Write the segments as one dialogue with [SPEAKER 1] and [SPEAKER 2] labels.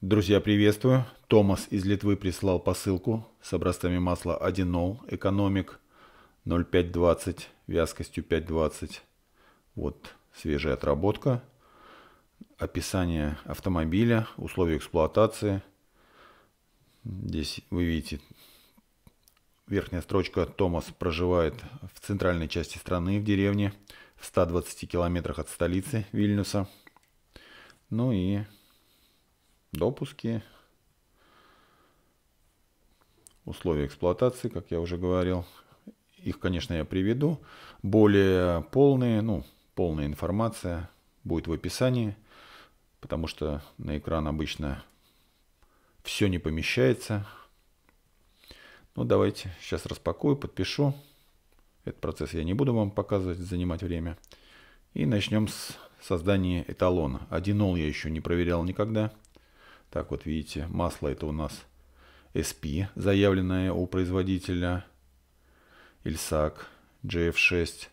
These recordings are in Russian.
[SPEAKER 1] Друзья, приветствую. Томас из Литвы прислал посылку с образцами масла 1.0 Экономик 0,520 вязкостью 5,20. Вот свежая отработка. Описание автомобиля, условия эксплуатации. Здесь вы видите верхняя строчка Томас проживает в центральной части страны, в деревне, в 120 километрах от столицы Вильнюса. Ну и допуски, условия эксплуатации, как я уже говорил. Их, конечно, я приведу. Более полные, ну, полная информация будет в описании, потому что на экран обычно все не помещается. Ну, давайте сейчас распакую, подпишу. Этот процесс я не буду вам показывать, занимать время. И начнем с создания эталона. Одинол я еще не проверял никогда. Так вот, видите, масло это у нас SP, заявленное у производителя. Ильсак, jf 6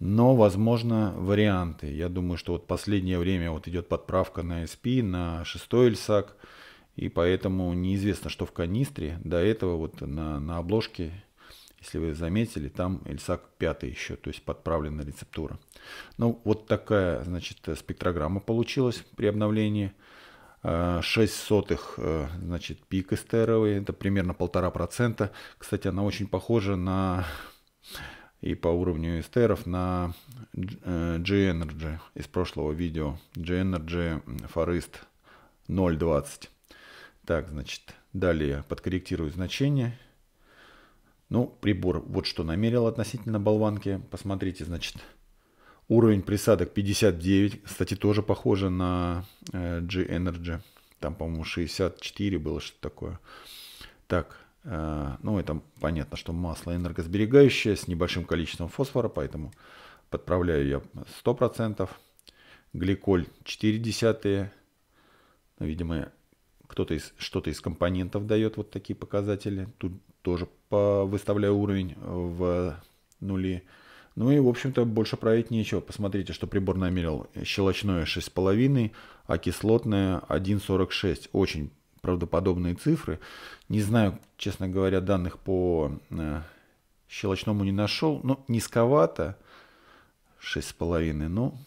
[SPEAKER 1] Но, возможно, варианты. Я думаю, что вот последнее время вот идет подправка на SP, на 6 Ильсак. И поэтому неизвестно, что в канистре. До этого вот на, на обложке, если вы заметили, там Ильсак 5 еще, то есть подправлена рецептура. Ну, вот такая, значит, спектрограмма получилась при обновлении. 6 э, сотых, э, значит, пик эстеровый, это примерно полтора процента. Кстати, она очень похожа на и по уровню эстеров на э, G-Energy из прошлого видео. G-Energy Forest 0.20. Так, значит, далее подкорректирую значение. Ну, прибор вот что намерил относительно болванки. Посмотрите, значит, Уровень присадок 59. Кстати, тоже похоже на э, G-Energy. Там, по-моему, 64 было, что то такое. Так, э, ну это понятно, что масло энергосберегающее с небольшим количеством фосфора, поэтому подправляю я 100%. Гликоль 4 десятые. Ну, видимо, кто-то из, что-то из компонентов дает вот такие показатели. Тут тоже выставляю уровень э, в нули. Ну и, в общем-то, больше править нечего. Посмотрите, что прибор намерил. Щелочное 6,5, а кислотное 1,46. Очень правдоподобные цифры. Не знаю, честно говоря, данных по э, щелочному не нашел. но ну, низковато. 6,5. но ну,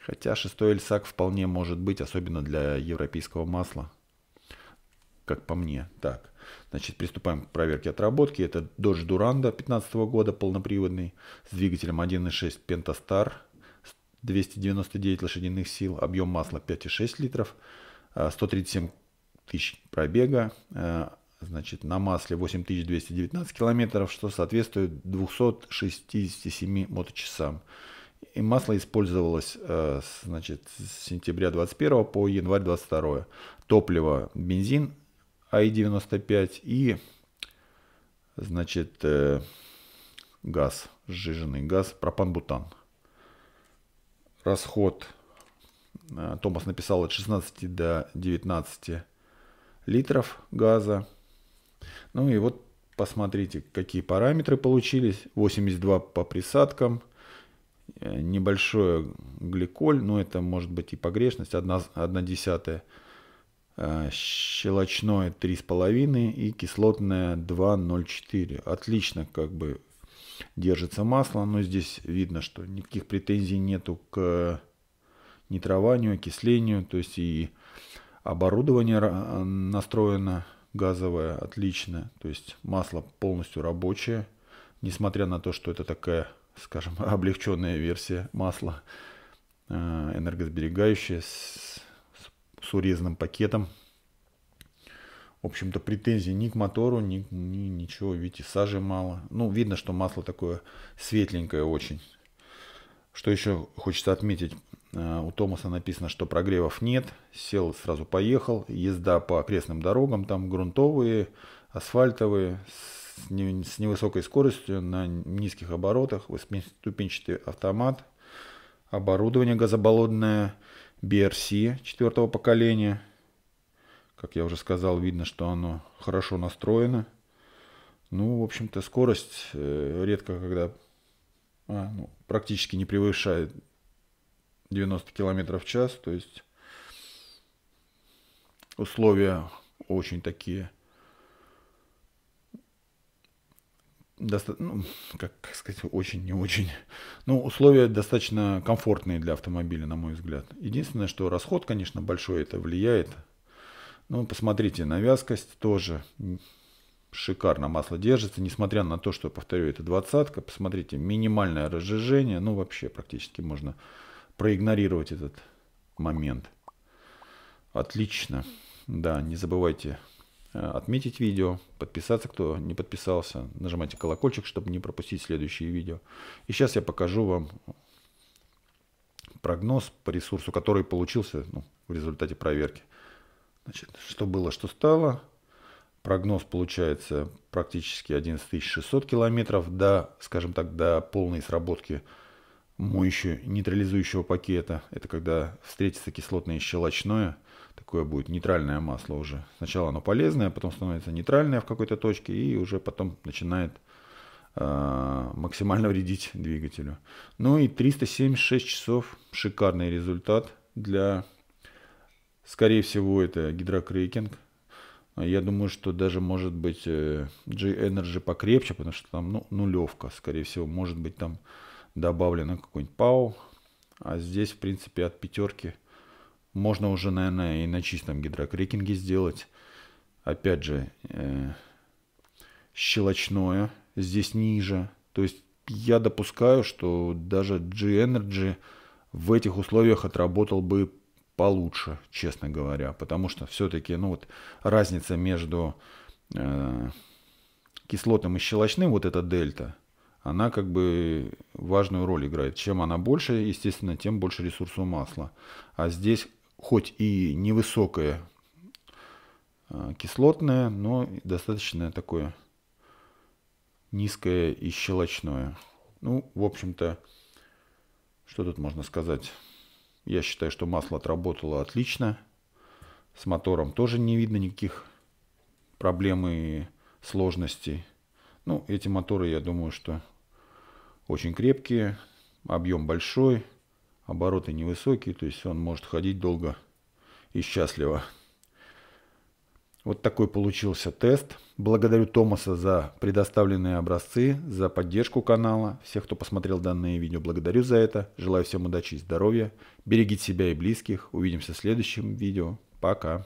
[SPEAKER 1] хотя шестой эльсак вполне может быть, особенно для европейского масла как по мне. Так, значит, приступаем к проверке отработки. Это Dodge Duranda 2015 года, полноприводный, с двигателем 1.6 Pentastar, 299 лошадиных сил, объем масла 5,6 литров, 137 а, тысяч пробега, а, значит, на масле 8219 километров, что соответствует 267 моточасам. И масло использовалось а, значит, с сентября 21 по январь 22. Топливо, бензин i95 и значит э, газ, сжиженный газ, пропан-бутан. Расход, э, Томас написал, от 16 до 19 литров газа. Ну и вот посмотрите, какие параметры получились. 82 по присадкам, э, небольшое гликоль, но это может быть и погрешность, 1, 1 десятая. Э, щелочное 3,5 и кислотное 2,04. Отлично как бы держится масло, но здесь видно, что никаких претензий нету к нитрованию окислению, то есть и оборудование э, настроено газовое отлично, то есть масло полностью рабочее, несмотря на то, что это такая, скажем, облегченная версия масла, э, энергосберегающая, с с урезанным пакетом. В общем-то, претензий ни к мотору, ни, ни ничего. Видите, сажи мало. Ну, видно, что масло такое светленькое очень. Что еще хочется отметить. Э, у Томаса написано, что прогревов нет. Сел, сразу поехал. Езда по окрестным дорогам, там грунтовые, асфальтовые, с, не, с невысокой скоростью, на низких оборотах, восьмиступенчатый автомат, оборудование газобаллонное. BRC четвертого поколения. Как я уже сказал, видно, что оно хорошо настроено. Ну, в общем-то, скорость э, редко когда а, ну, практически не превышает 90 км в час. То есть условия очень такие доста- ну, как сказать, очень не очень. Ну условия достаточно комфортные для автомобиля, на мой взгляд. Единственное, что расход, конечно, большой, это влияет. Ну, посмотрите, на вязкость тоже шикарно масло держится, несмотря на то, что, повторю, это двадцатка. Посмотрите, минимальное разжижение, ну, вообще практически можно проигнорировать этот момент. Отлично. Да, не забывайте Э, отметить видео, подписаться, кто не подписался, нажимайте колокольчик, чтобы не пропустить следующие видео. И сейчас я покажу вам прогноз по ресурсу, который получился ну, в результате проверки. Значит, что было, что стало. Прогноз получается практически 11600 километров до, скажем так, до полной сработки моющего нейтрализующего пакета. Это когда встретится кислотное и щелочное – такое будет нейтральное масло уже. Сначала оно полезное, потом становится нейтральное в какой-то точке и уже потом начинает э, максимально вредить двигателю. Ну и 376 часов, шикарный результат для, скорее всего, это гидрокрекинг. Я думаю, что даже может быть э, G-Energy покрепче, потому что там ну, нулевка, скорее всего, может быть там добавлено какой-нибудь пау. А здесь, в принципе, от пятерки – можно уже, наверное, и на чистом гидрокрекинге сделать. Опять же, э, щелочное здесь ниже. То есть я допускаю, что даже G-Energy в этих условиях отработал бы получше, честно говоря. Потому что все-таки ну вот, разница между э, кислотным и щелочным, вот эта дельта, она как бы важную роль играет. Чем она больше, естественно, тем больше ресурсу масла. А здесь хоть и невысокое а, кислотное, но достаточно такое низкое и щелочное. Ну, в общем-то, что тут можно сказать? Я считаю, что масло отработало отлично. С мотором тоже не видно никаких проблем и сложностей. Ну, эти моторы, я думаю, что очень крепкие, объем большой, обороты невысокие, то есть он может ходить долго и счастливо. Вот такой получился тест. Благодарю Томаса за предоставленные образцы, за поддержку канала. Всех, кто посмотрел данное видео, благодарю за это. Желаю всем удачи и здоровья. Берегите себя и близких. Увидимся в следующем видео. Пока.